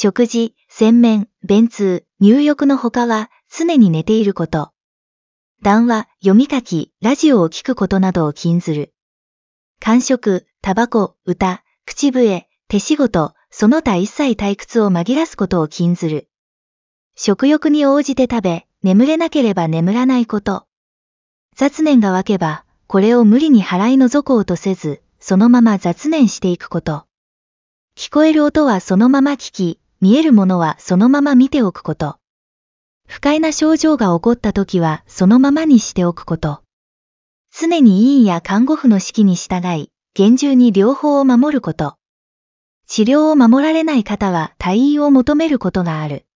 食事、洗面、便通、入浴の他は常に寝ていること。談話、読み書き、ラジオを聞くことなどを禁ずる。間食、タバコ、歌、口笛、手仕事、その他一切退屈を紛らすことを禁ずる。食欲に応じて食べ、眠れなければ眠らないこと。雑念が湧けば、これを無理に払いぞこうとせず、そのまま雑念していくこと。聞こえる音はそのまま聞き、見えるものはそのまま見ておくこと。不快な症状が起こった時はそのままにしておくこと。常に医院や看護婦の指揮に従い、厳重に療法を守ること。治療を守られない方は退院を求めることがある。